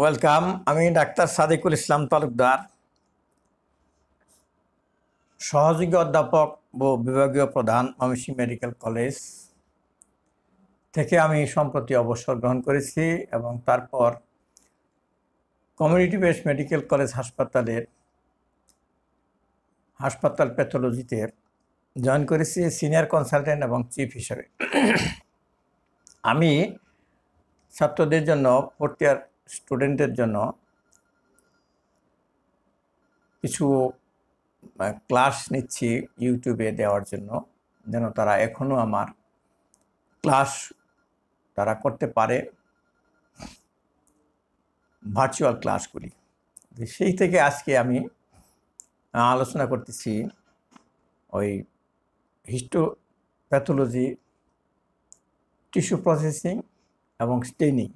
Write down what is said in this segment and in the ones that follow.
Welcome আমি doctor Sadikul ইসলাম তালুকদার সহযোগী অধ্যাপক ও বিভাগীয় প্রধান ময়মনসিংহ মেডিকেল কলেজ থেকে আমি সম্প্রতি অবসর গ্রহণ করেছি এবং তারপর কমিউনিটি বেস মেডিকেল কলেজ হাসপাতালের হাসপাতাল প্যাথোলজিতে জয়েন করেছি সিনিয়র কনসালটেন্ট এবং চিফ হিসাবে আমি ছাত্রদের জন্য ফোর্থ ইয়ার স্টুডেন্টের জন্য কিছু ক্লাস নিচ্ছি ইউটিউবে দেওয়ার জন্য যেন তারা এখনও আমার ক্লাস তারা করতে পারে ভার্চুয়াল ক্লাসগুলি সেই থেকে আজকে আমি আলোচনা করতেছি ওই হিস্টোপ্যাথোলজি টিস্যু প্রসেসিং এবং স্টেনিং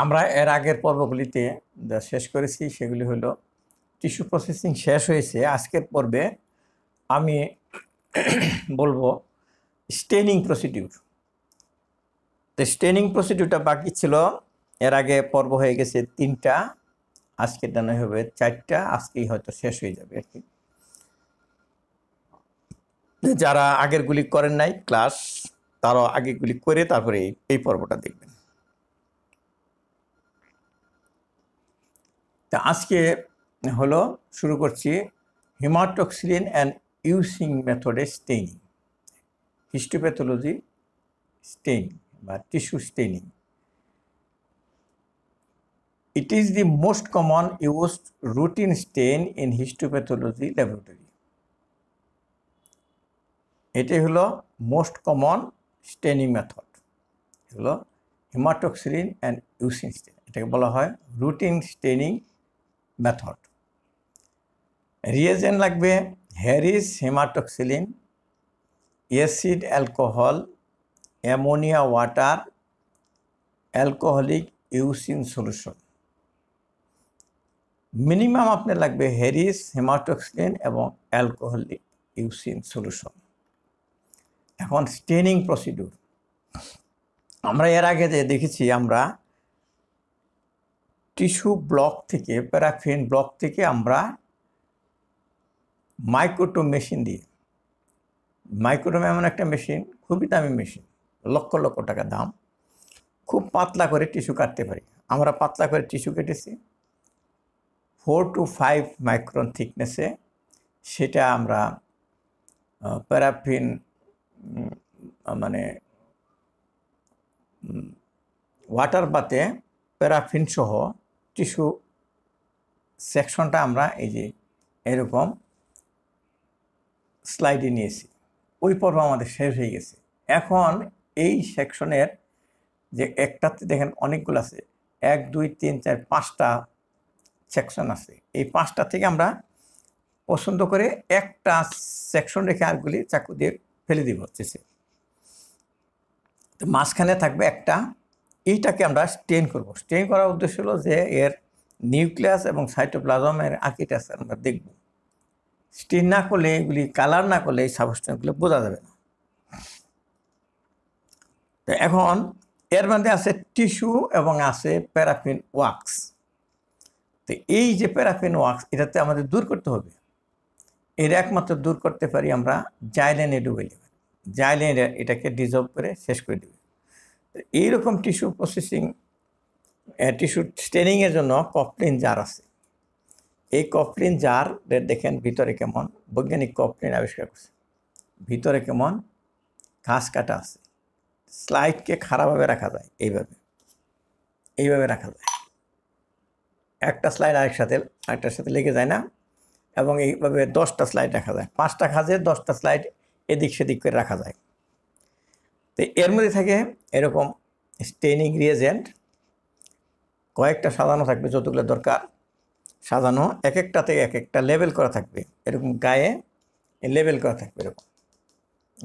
আমরা এর আগের পর্বগুলিতে যা শেষ করেছি সেগুলি হলো টিস্যু প্রসেসিং শেষ হয়েছে আজকের পর্বে আমি বলবো স্টেনিং প্রসিডিউর তো স্টেনিং প্রসিডিউরটা বাকি ছিল এর আগে পর্ব হয়ে গেছে তিনটা আজকের ডানায় হবে চারটা আজকেই হয়তো শেষ হয়ে যাবে আর কি যারা আগেরগুলি করেন নাই ক্লাস তারা আগেগুলি করে তারপরে এই পর্বটা দেখবেন তা আজকে হলো শুরু করছি হিমাটক্সিলিন অ্যান্ড ইউসিং মেথডে স্টেনিং হিস্টোপ্যাথোলজি স্টেন বা tissue staining it is the most common use routine stain in histopathology laboratory এটাই হলো মোস্ট কমন স্টেনিং মেথড হলো হিমাটক্সিলিন অ্যান্ড ইউসিং স্টেন এটাকে বলা হয় রুটিন স্টেনিং মেথড রিয়েজেন্ট লাগবে Harris haematoxylin acid alcohol ammonia water alcoholic eosin solution minimum আপনার লাগবে Harris haematoxylin এবং অ্যালকোহলিক ইউসিন সলিউশন এখন স্টেনিং প্রসিডিউর আমরা এর আগে যে দেখেছি আমরা টিস্যু ব্লক থেকে প্যারাফিন ব্লক থেকে আমরা মাইক্রোটো মেশিন দিয়ে মাইক্রোটোম এমন একটা মেশিন খুবই দামি মেশিন লক্ষ লক্ষ টাকা দাম খুব পাতলা করে টিস্যু কাটতে পারি আমরা পাতলা করে টিস্যু কেটেছি ফোর টু ফাইভ মাইক্রন থিকনেসে সেটা আমরা প্যারাফিন মানে ওয়াটার বাতে প্যারাফিন সহ টিস্যু সেকশনটা আমরা এই যে এরকম স্লাইডে নিয়েছি ওই পর্ব আমাদের শেষ হয়ে গেছে এখন এই সেকশনের যে একটাতে দেখেন অনেকগুলো আছে এক দুই তিন চার পাঁচটা সেকশন আছে এই পাঁচটা থেকে আমরা পছন্দ করে একটা সেকশন রেখে আরগুলি চাকু দিয়ে ফেলে দিব হচ্ছে মাঝখানে থাকবে একটা এইটাকে আমরা স্টেন করব স্টেন করার উদ্দেশ্য হলো যে এর নিউক্লিয়াস এবং সাইটোপ্লাজমের আকিটাস আমরা দেখব স্টেন না করলে এগুলি কালার না করলে এই সাবস্টেন্সগুলো বোঝা যাবে না তো এখন এর মধ্যে আছে টিস্যু এবং আছে প্যারাফিন ওয়াক্স তো এই যে প্যারাফিন ওয়াক্স এটাতে আমাদের দূর করতে হবে এর একমাত্র দূর করতে পারি আমরা ডুবে এডুবেলি জাইলেন এটাকে ডিজলভ করে শেষ করে দেবে এইরকম টিস্যু প্রসেসিং টিস্যু স্টেনিংয়ের জন্য কপলিন জার আছে এই কপলিন জার দেখেন ভিতরে কেমন বৈজ্ঞানিক কপলিন আবিষ্কার করছে ভিতরে কেমন ঘাস কাটা আছে স্লাইডকে খারাপভাবে রাখা যায় এইভাবে এইভাবে রাখা যায় একটা স্লাইড আরেক সাথে আরেকটার সাথে লেগে যায় না এবং এইভাবে দশটা স্লাইড রাখা যায় পাঁচটা খাজে দশটা স্লাইড এদিক সেদিক করে রাখা যায় তো এর মধ্যে থাকে এরকম স্টেনিং রিয়েজেন্ট কয়েকটা সাজানো থাকবে যতগুলো দরকার সাজানো এক একটা থেকে এক একটা লেভেল করা থাকবে এরকম গায়ে লেভেল করা থাকবে এরকম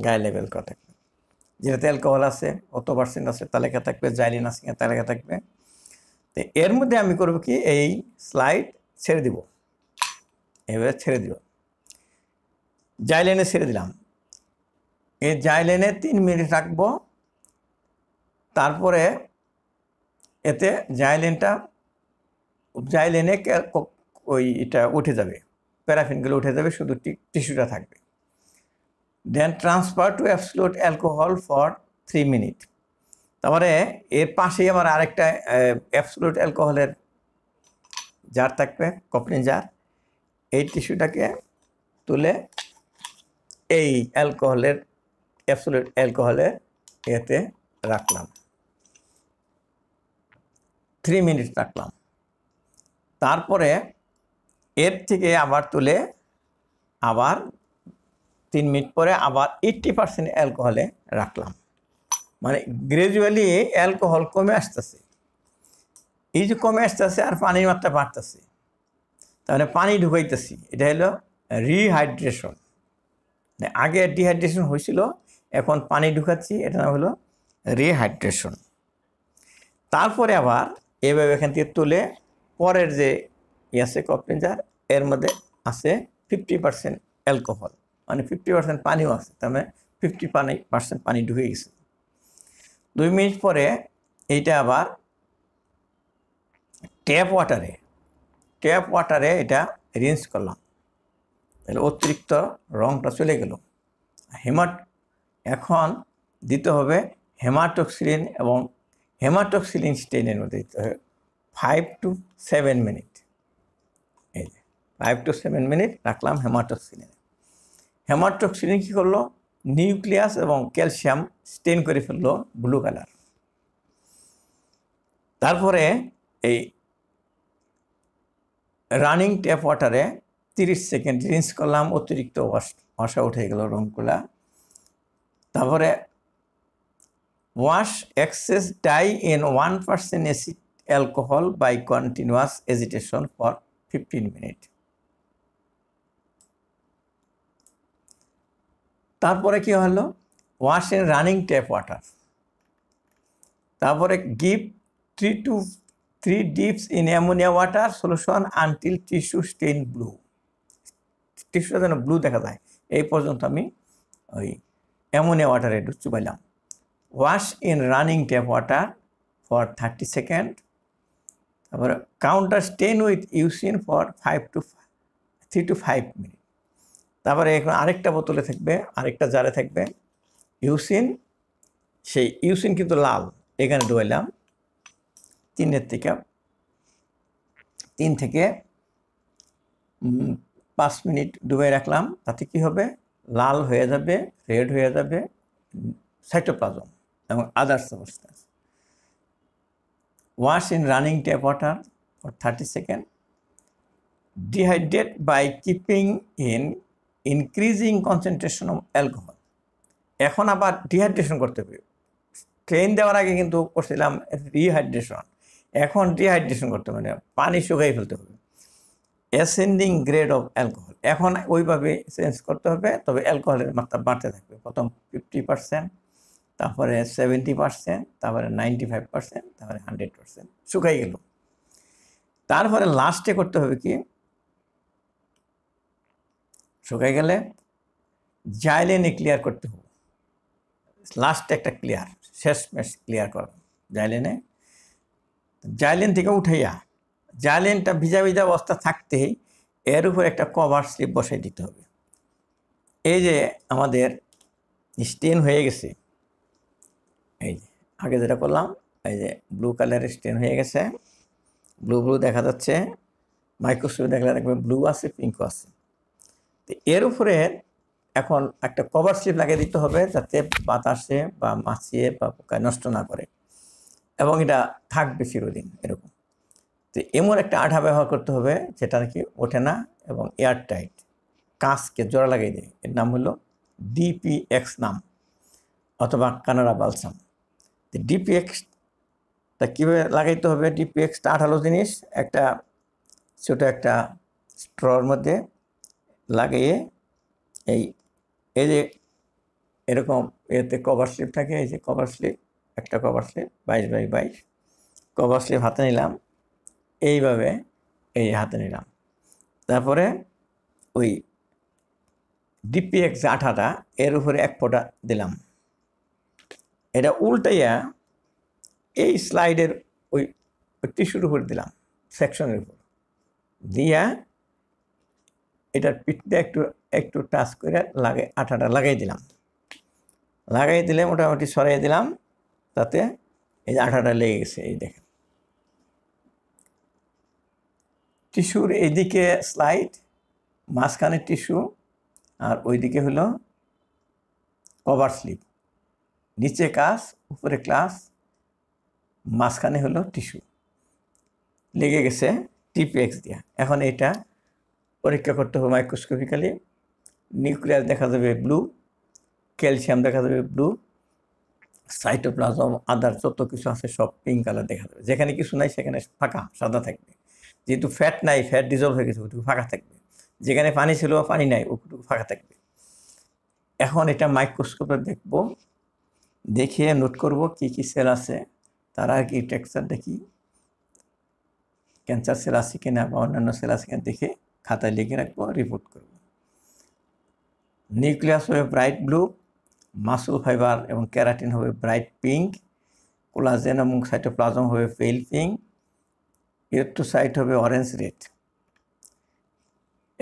গায়ে লেভেল করা থাকবে যেটাতে অ্যালকোহল আছে কত পার্সেন্ট আছে তালিকা থাকবে জাইলিন আছে তালিকা থাকবে তো এর মধ্যে আমি করব কি এই স্লাইড ছেড়ে দিব এবারে ছেড়ে দিব জাইলেনে ছেড়ে দিলাম এ যাই লেনে তিন মিনিট রাখবো তারপরে এতে লেনটা যাই লেনে ওই এটা উঠে যাবে প্যারাফিনগুলো উঠে যাবে শুধু টিস্যুটা থাকবে then transfer to absolute alcohol for three minute তারপরে এর পাশেই আমার আরেকটা অ্যাবসলুট অ্যালকোহলের জার থাকবে কপনি জার এই টিস্যুটাকে তুলে এই অ্যালকোহলের অ্যাবসোলিউট অ্যালকোহলে এতে রাখলাম থ্রি মিনিট রাখলাম তারপরে এর থেকে আবার তুলে আবার তিন মিনিট পরে আবার এইট্টি পার্সেন্ট অ্যালকোহলে রাখলাম মানে গ্রাজুয়ালি অ্যালকোহল কমে আসতেছে এই যে কমে আসতেছে আর পানির মাত্রা বাড়তেছে তাহলে মানে পানি ঢুকাইতেছি এটা হলো রিহাইড্রেশন মানে আগে ডিহাইড্রেশন হয়েছিল এখন পানি ঢুকাচ্ছি এটা নাম হলো রিহাইড্রেশন তারপরে আবার এভাবে এখান থেকে তুলে পরের যে ই আছে কপলিঞ্জার এর মধ্যে আছে ফিফটি পার্সেন্ট অ্যালকোহল মানে ফিফটি পার্সেন্ট পানিও আছে তার মানে ফিফটি পানি পার্সেন্ট পানি ঢুকে গেছে দুই মিনিট পরে এইটা আবার ট্যাপ ওয়াটারে ট্যাপ ওয়াটারে এটা রিন্স করলাম তাহলে অতিরিক্ত রঙটা চলে গেল হেমাট এখন দিতে হবে হেমাটক্সিলিন এবং হেমাটক্সিলিন স্টেনের মধ্যে দিতে হবে ফাইভ টু সেভেন মিনিট এই যে ফাইভ টু সেভেন মিনিট রাখলাম হেমাটক্সিলিন হেমাটক্সিলিন কী করলো নিউক্লিয়াস এবং ক্যালসিয়াম স্টেন করে ফেললো ব্লু কালার তারপরে এই রানিং ট্যাপ ওয়াটারে তিরিশ সেকেন্ড রিন্স করলাম অতিরিক্ত ওয়াশ আউট উঠে গেল রঙগুলা তারপরে wash excess dye in one percent acid alcohol by continuous agitation for fifteen minute তারপরে কি হলো wash in running tap water তারপরে give three to three dips in ammonia water solution until tissue stain blue tissue যেন blue দেখা যায় এই পর্যন্ত আমি ওই অ্যামোনিয়া ওয়াটারে চুবাইলাম wash in running tap water for thirty second তারপরে counter stain with eosin for five to three two five minute তারপরে এখন আরেকটা বোতলে থাকবে আরেকটা জারে থাকবে ইউসিন সেই ইউসিন কিন্তু লাল এখানে ডুবাইলাম তিনের থেকে তিন থেকে পাঁচ মিনিট ডুবে রাখলাম তাতে কি হবে লাল হয়ে যাবে রেড হয়ে যাবে সাইটোপ্লাজম এবং আদার্স অবস্থা wash in running tap water for thirty second dehydrate by keeping in increasing concentration of alcohol এখন আবার ডিহাইড্রেশন করতে হবে ট্রেন দেওয়ার আগে কিন্তু করছিলাম রিহাইড্রেশন এখন ডিহাইড্রেশন করতে হবে মানে পানি শুকাই ফেলতে হবে অ্যাসেন্ডিং গ্রেড অফ অ্যালকোহল এখন ওইভাবে চেঞ্জ করতে হবে তবে অ্যালকোহলের মাত্রা বাড়তে থাকবে প্রথম ফিফটি পার্সেন্ট তারপরে সেভেন্টি পার্সেন্ট তারপরে নাইনটি ফাইভ পার্সেন্ট তারপরে হান্ড্রেড পার্সেন্ট শুকাই গেল তারপরে লাস্টে করতে হবে কি শুকাই গেলে জাইলেনে ক্লিয়ার করতে হবে লাস্টে একটা ক্লিয়ার শেষ ম্যাচ ক্লিয়ার করা জাইলেনে জাইলেন থেকে উঠাইয়া জালেনটা ভিজা ভিজা অবস্থা থাকতে এর উপর একটা কভার স্লিপ বসাই দিতে হবে এই যে আমাদের স্টেন হয়ে গেছে এই যে আগে যেটা করলাম এই যে ব্লু কালারের স্টেন হয়ে গেছে ব্লু ব্লু দেখা যাচ্ছে মাইক্রোস্কোপ দেখলে দেখবে ব্লু আছে পিঙ্কও আছে তো এর উপরে এখন একটা কভার স্লিপ লাগিয়ে দিতে হবে যাতে বাতাসে বা মাছিয়ে বা পোকায় নষ্ট না করে এবং এটা থাকবে চিরদিন এরকম তো এমন একটা আঠা ব্যবহার করতে হবে যেটা নাকি ওঠে না এবং এয়ার টাইট কাঁচকে জোড়া লাগিয়ে দেয় এর নাম হলো ডিপিএক্স নাম অথবা কানাডা বালসাম তো তা কীভাবে লাগাইতে হবে ডিপিএক্সটা আঠালো জিনিস একটা ছোটো একটা স্ট্রর মধ্যে লাগিয়ে এই এই যে এরকম এতে কভার স্লিপ থাকে এই যে কভার স্লিপ একটা কভার স্লিপ বাইশ বাই বাইশ কভার স্লিপ হাতে নিলাম এইভাবে এই হাতে নিলাম তারপরে ওই ডিপিএক্স আঠাটা এর উপরে এক ফোঁটা দিলাম এটা উল্টাইয়া এই স্লাইডের ওই টিস্যুর উপরে দিলাম সেকশনের উপর দিয়া এটার পিঠটা একটু একটু টাচ করে লাগে আঠাটা লাগাই দিলাম লাগাই দিলে মোটামুটি সরাই দিলাম তাতে এই যে আঠাটা লেগে গেছে এই দেখেন টিস্যুর এদিকে স্লাইড মাঝখানের টিস্যু আর ওইদিকে হলো কভার স্লিপ নিচে কাজ উপরে ক্লাস মাঝখানে হলো টিস্যু লেগে গেছে টিপিএক্স দিয়া এখন এটা পরীক্ষা করতে হবে মাইক্রোস্কোপিক্যালি নিউক্লিয়াস দেখা যাবে ব্লু ক্যালসিয়াম দেখা যাবে ব্লু সাইটোপ্লাজম আদার যত কিছু আছে সব পিঙ্ক কালার দেখা যাবে যেখানে কিছু নাই সেখানে ফাঁকা সাদা থাকবে যেহেতু ফ্যাট নাই ফ্যাট ডিজলভ হয়ে গেছে ওটুকু ফাঁকা থাকবে যেখানে পানি ছিল পানি নাই ওটুকু ফাঁকা থাকবে এখন এটা মাইক্রোস্কোপে দেখব দেখে নোট করব কি কি সেল আছে আর কি টেক্সচার দেখি ক্যান্সার সেল আছে কিনা বা অন্যান্য সেল আছে কিনা দেখে খাতায় লিখে রাখবো রিপোর্ট করব নিউক্লিয়াস হবে ব্রাইট ব্লু মাসল ফাইবার এবং ক্যারাটিন হবে ব্রাইট পিঙ্ক কোলাজেন এবং সাইটোপ্লাজম হবে পেল পিঙ্ক ইলেকট্রোসাইট হবে অরেঞ্জ রেড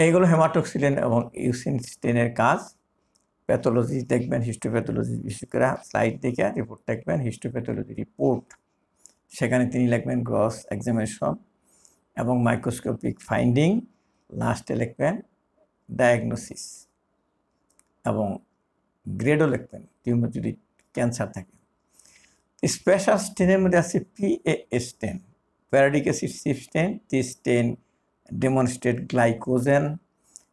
এইগুলো হেমাটোক্সিলিন এবং ইউসিনস্টেনের কাজ প্যাথোলজি দেখবেন হিস্টোপ্যাথোলজি বিশেষজ্ঞরা স্লাইড দেখে রিপোর্ট দেখবেন হিস্টোপ্যাথোলজি রিপোর্ট সেখানে তিনি লিখবেন গ্রস এক্সামিনেশন এবং মাইক্রোস্কোপিক ফাইন্ডিং লাস্টে লিখবেন ডায়াগনোসিস এবং গ্রেডও লিখবেন টিউমার যদি ক্যান্সার থাকে স্পেশাল স্টেনের মধ্যে আছে PAS ten Paradic acid system, this stain demonstrate glycogen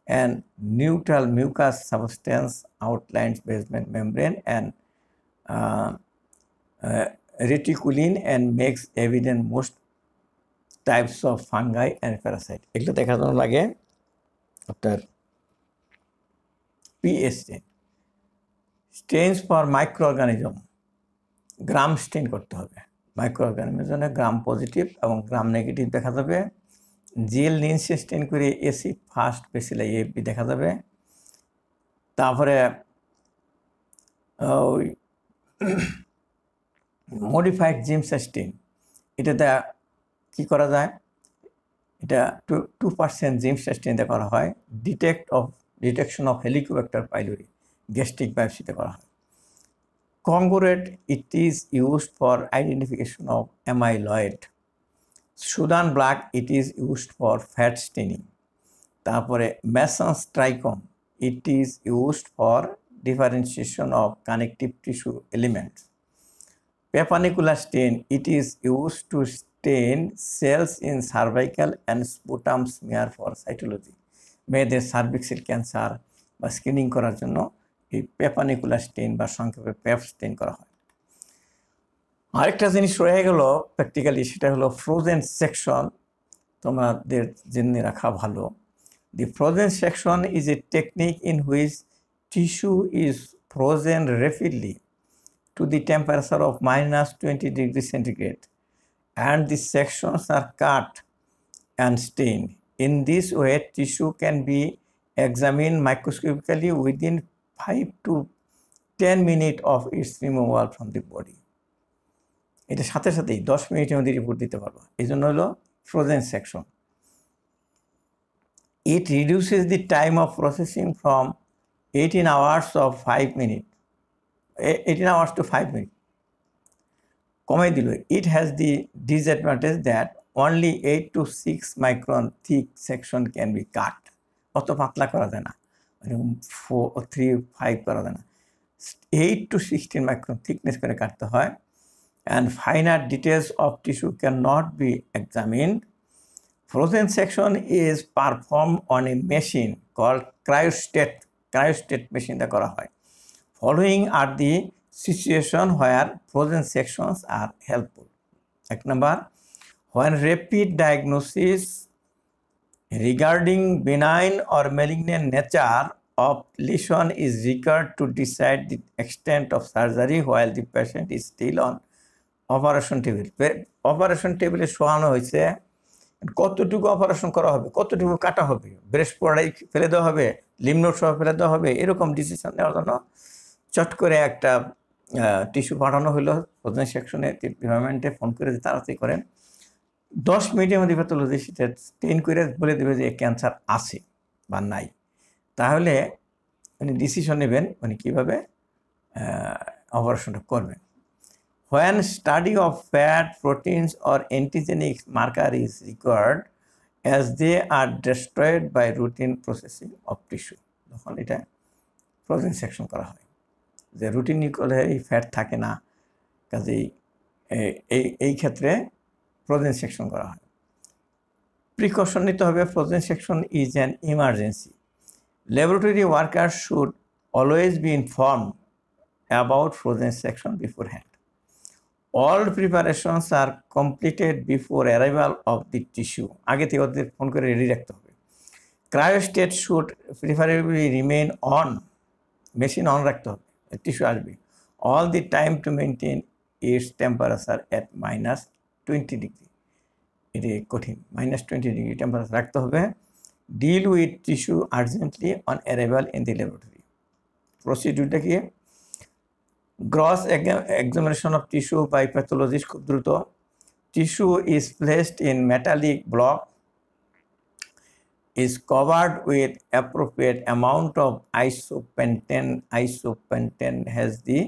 and neutral mucus substance outlines basement membrane and uh, uh, reticulin and makes evident most types of fungi and parasite ekta dekha জন্য লাগে after PAS stain stains for micro organism Gram stain করতে হবে micro অর্গানিজমে gram positive এবং gram negative দেখা যাবে jail নিনসিস্টেন করে AC first পেসিলা FB দেখা যাবে তারপরে ওই মডিফাইড জিম সিস্টেম এটাতে কি করা যায় এটা টু টু পার্সেন্ট জিম সিস্টেমতে করা হয় detect of detection of Helicobacter pylori gastric বায়োপসিতে করা হয় Congruent, it is used for identification of amyloid. Sudan black, it is used for fat staining. তারপরে Masson's trichrome it is used for differentiation of connective tissue elements Papanicolaou stain it is use to stain cells in cervical and sputum smear for cytology মেয়েদের সার্ভিক্সের cancer বা screening করার জন্য এই পেপানিকুলার স্টেন বা সংক্ষেপে প্যাপ স্টেন করা হয় আরেকটা জিনিস রয়ে গেল প্র্যাকটিক্যালি সেটা হলো ফ্রোজেন সেকশন তোমাদের জেনে রাখা ভালো the frozen section is a technique in which tissue is frozen rapidly to the temperature of minus twenty degree centigrade and the sections are cut and stain in this way tissue can be examine microscopically within five to ten minute of its removal from the body এটা সাথে সাথেই দশ মিনিটের মধ্যে report দিতে পারবো এই জন্য হলো frozen section it reduces the time of processing from 18 hours of 5 minutes 18 hours to 5 minutes কমাই দিল it has the disadvantage that only eight to six micron thick section can be cut অত পাতলা করা যায় না এরকম ফোর থ্রি ফাইভ করা না eight to sixteen micron thickness করে কাটতে হয় and finer details of tissue can not be examined frozen section is perform on a machine call cryostat cryostat মেশিনটা করা হয় following are the situation where frozen sections are helpful এক নম্বর when rapid diagnosis regarding benign or malignant nature of lesion is required to decide the extent of surgery while the patient is still on operation table operation টেবিলে শোয়ানো হয়েছে কতটুকু operation করা হবে কতটুকু কাটা হবে ব্রেস্ট পড়াই ফেলে দেওয়া হবে লিম্ন সহ ফেলে দেওয়া হবে এরকম ডিসিশন নেওয়ার জন্য চট করে একটা টিস্যু পাঠানো হলো সেকশনে ডিপার্টমেন্টে ফোন করে তাড়াতাড়ি করেন দশ মিনিটের মধ্যে প্যাথোলজি সেটা করে বলে দেবে যে ক্যান্সার আছে বা নাই তাহলে উনি ডিসিশন নেবেন উনি কীভাবে অপারেশনটা করবেন when study of fat proteins or antigenic marker is required as they are destroyed by routine processing of tissue তখন এটা প্রোটিন সেকশন করা হয় যে রুটিন নিকলে এই ফ্যাট থাকে না কাজেই এই এই ক্ষেত্রে ফ্রোজেন সেকশন করা হয় প্রিকশন নিতে হবে frozen section is an emergency laboratory worker should always be inform about frozen section beforehand all preparations are completed before arrival of the tissue আগে থেকে ওদের ফোন করে রেডি রাখতে হবে cryostat should preferably remain on machine on রাখতে হবে tissue আসবে all the time to maintain its temperature at minus twenty degree এটি কঠিন মাইনাস টোয়েন্টি ডিগ্রি টেম্পারেচার রাখতে হবে deal with tissue urgently on arrival in the laboratory প্রসিডিউরটা কি gross examination of tissue by pathologist খুব দ্রুত tissue is placed in metallic block is covered with appropriate amount of isopentane isopentane has the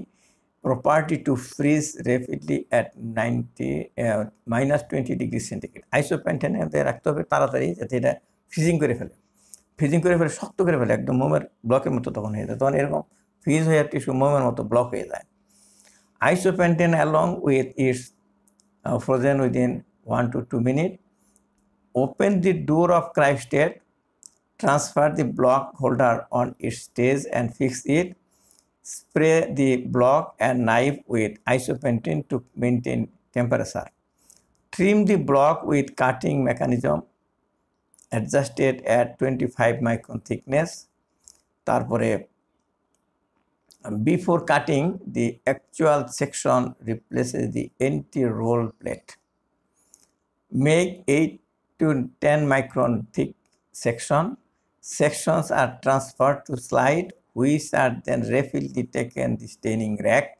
property to freeze rapidly at 90 uh, minus 20 degree centigrade আইসোপ্যান্টেনে রাখতে হবে তাড়াতাড়ি যাতে এটা freezing করে ফেলে ফ্রিজিং করে ফেলে শক্ত করে ফেলে একদম মোমের ব্লকের মতো তখন হয়ে যায় তখন এরকম ফ্রিজ হয়ে টিস্যু মোমের মতো ব্লক হয়ে যায় isopentane along with its frozen within one to two minute open the door of cryostat transfer the block holder on its stage and fix it Spray the block and knife with isopentane to maintain temperature. Trim the block with cutting mechanism adjusted at 25 micron thickness. Um, before cutting the actual section replaces the empty roll plate. Make 8 to 10 micron thick section. Sections are transferred to slide which are then rapidly taken the staining rack.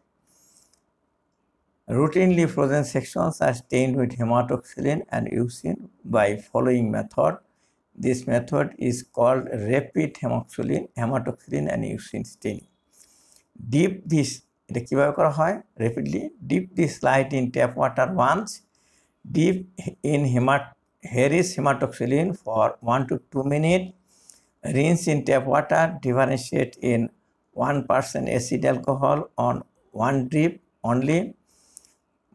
Routinely frozen sections are stained with hematoxylin and eucin by following method. This method is called rapid hemoxylin, hematoxylin and eucin staining. Dip this rapidly, dip this হয় in tap water once, in in water once dip in হেমাট Harris haematoxylin for Rinse in tap water, differentiate in 1% acid alcohol on one drip only.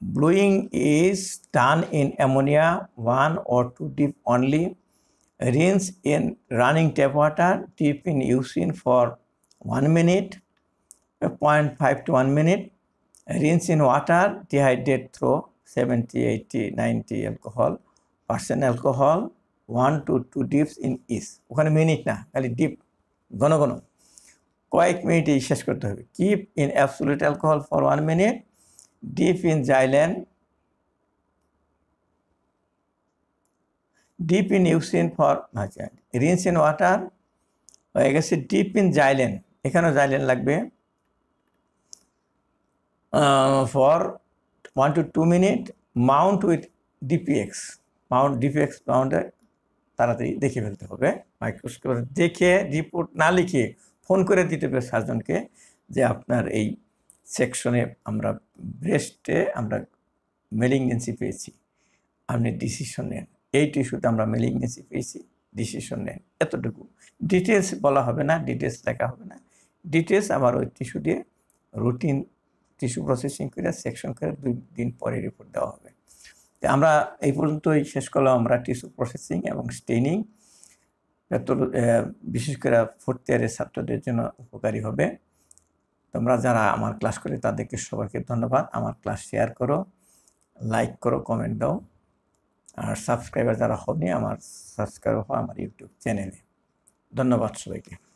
Bluing is done in ammonia 1 or 2 drip only. Rinse in running tap water, dip in eosin for 1 minute, 0.5 to 1 minute. Rinse in water, dehydrate through 70, 80, 90 alcohol, percent alcohol. One to two dips in ইস ওখানে minute না খালি deep ঘন ঘন কয়েক মিনিটে শেষ করতে হবে keep in absolute alcohol for one minute dip in xylene dip in eosin for আচ্ছা রিন্স ইন ওয়াটার হয়ে গেছে ডিপ ইন জাইল্যান্ড এখানেও জাইল্যান্ড লাগবে for one to two minute mount with DPX mount DPX মাউন্টের তাড়াতাড়ি দেখে ফেলতে হবে মাইক্রোস্কোপ দেখে রিপোর্ট না লিখে ফোন করে দিতে হবে সার্জনকে যে আপনার এই সেকশনে আমরা ব্রেস্টে আমরা মেলিগনেন্সি পেয়েছি আপনি ডিসিশন নেন এই টিস্যুতে আমরা মেলিগনেন্সি পেয়েছি ডিসিশন নেন এতটুকু ডিটেলস বলা হবে না ডিটেলস দেখা হবে না ডিটেলস আবার ওই টিস্যু দিয়ে রুটিন টিস্যু প্রসেসিং করে সেকশন করে দুই দিন পরে রিপোর্ট দেওয়া হবে আমরা এই পর্যন্তই শেষ করলাম আমরা টিস্যু প্রসেসিং এবং স্টেনিং বিশেষ করে ফোর্থ ইয়ারের ছাত্রদের জন্য উপকারী হবে তোমরা যারা আমার ক্লাস করে তাদেরকে সবাইকে ধন্যবাদ আমার ক্লাস শেয়ার করো লাইক করো কমেন্ট দাও আর সাবস্ক্রাইবার যারা হবনি আমার সাবস্ক্রাইব হওয়া আমার ইউটিউব চ্যানেলে ধন্যবাদ সবাইকে